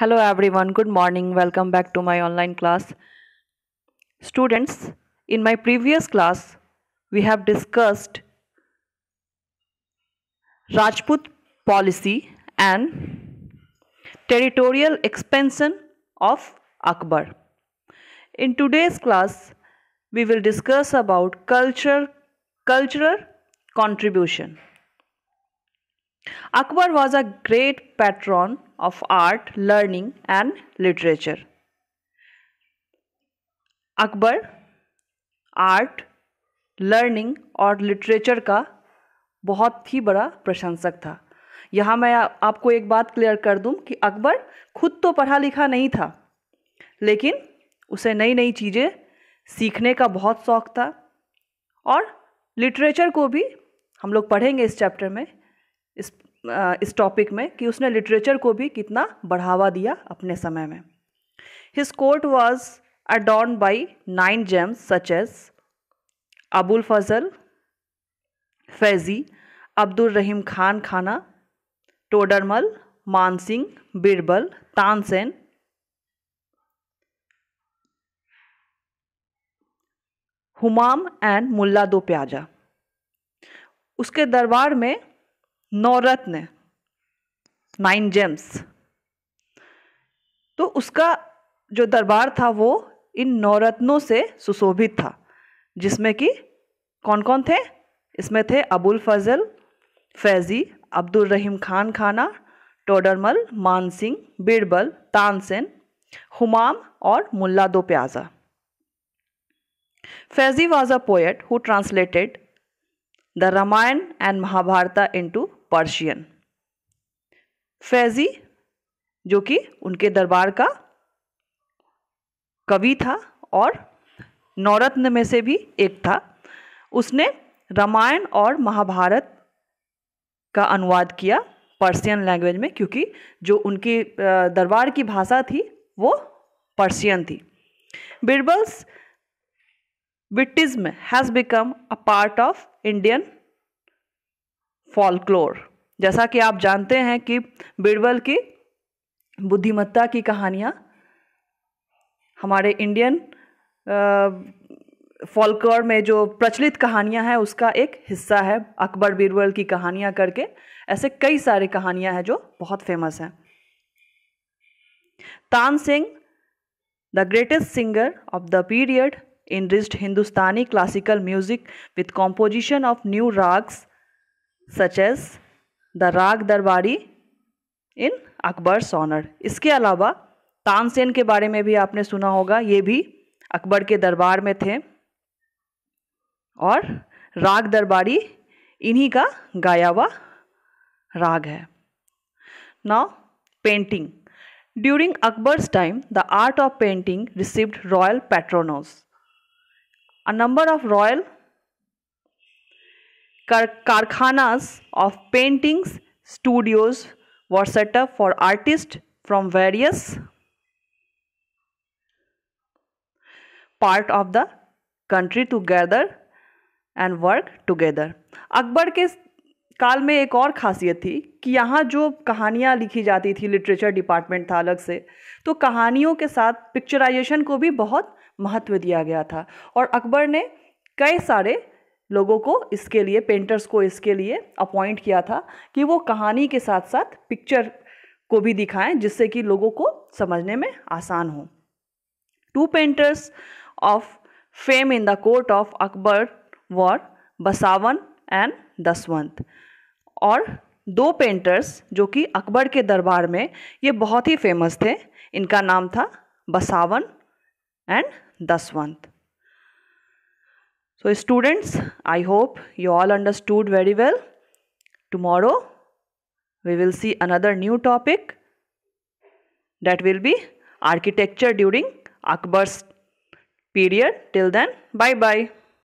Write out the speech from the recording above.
hello everyone good morning welcome back to my online class students in my previous class we have discussed rajput policy and territorial expansion of akbar in today's class we will discuss about culture cultural contribution Akbar was a great patron of art, learning, and literature. Akbar art learning और literature का बहुत ही बड़ा प्रशंसक था यहाँ मैं आपको एक बात क्लियर कर दूँ कि अकबर खुद तो पढ़ा लिखा नहीं था लेकिन उसे नई नई चीज़ें सीखने का बहुत शौक़ था और लिटरेचर को भी हम लोग पढ़ेंगे इस चैप्टर में इस इस टॉपिक में कि उसने लिटरेचर को भी कितना बढ़ावा दिया अपने समय में his court was adorned by nine gems such as Abul Fazl Faizi Abdul Rahim Khan Khana Todarmal Man Singh Birbal Tansen Humam and Mulla Do Pyaza उसके दरबार में नौरत ने नाइन जेम्स तो उसका जो दरबार था वो इन रत्नों से सुशोभित था जिसमें कि कौन कौन थे इसमें थे अबुल फजल फैज़ी अब्दुल रहीम खान खाना टोडरमल मानसिंह बिरबल तानसेन हुमाम और Mulla Do Pyaza Faizi was a poet who translated the Ramayana and Mahabharata into Persian Faizi जो कि उनके दरबार का कवि था और नौरत्न में से भी एक था उसने रामायण और महाभारत का अनुवाद किया पर्शियन लैंग्वेज में क्योंकि जो उनकी दरबार की भाषा थी वो पर्सियन थी Birbal's witticism has become a part of Indian folklore जैसा कि आप जानते हैं कि बीरबल की बुद्धिमत्ता की कहानियाँ हमारे इंडियन फॉलक्लोर में जो प्रचलित कहानियाँ हैं उसका एक हिस्सा है अकबर बीरबल की कहानियाँ करके ऐसे कई सारे कहानियाँ हैं जो बहुत फेमस हैं Tan Singh the greatest singer of the period in रिस्ड Hindustani classical music with composition of new ragas such as the raga Darbari in Akbar honour इसके अलावा तानसेन के बारे में भी आपने सुना होगा ये भी अकबर के दरबार में थे और राग दरबारी इन्हीं का गाया हुआ राग है now painting during Akbar's time the art of painting received royal patronage a number of royal karkhana of paintings studios were setup for artist from various part of the country together and work together Akbar के काल में एक और खासियत थी कि यहाँ जो कहानियाँ लिखी जाती थी लिटरेचर डिपार्टमेंट था अलग से तो कहानियों के साथ पिक्चराइजेशन को भी बहुत महत्व दिया गया था और अकबर ने कई सारे लोगों को इसके लिए पेंटर्स को इसके लिए अपॉइंट किया था कि वो कहानी के साथ साथ पिक्चर को भी दिखाएं जिससे कि लोगों को समझने में आसान हो two painters of fame in the court of Akbar were Basawan and Daswant और दो पेंटर्स जो कि अकबर के दरबार में ये बहुत ही फेमस थे इनका नाम था Basawan and Daswant So students, I hope you all understood very well. Tomorrow, we will see another new topic that will be architecture during Akbar's period. Till then, bye-bye.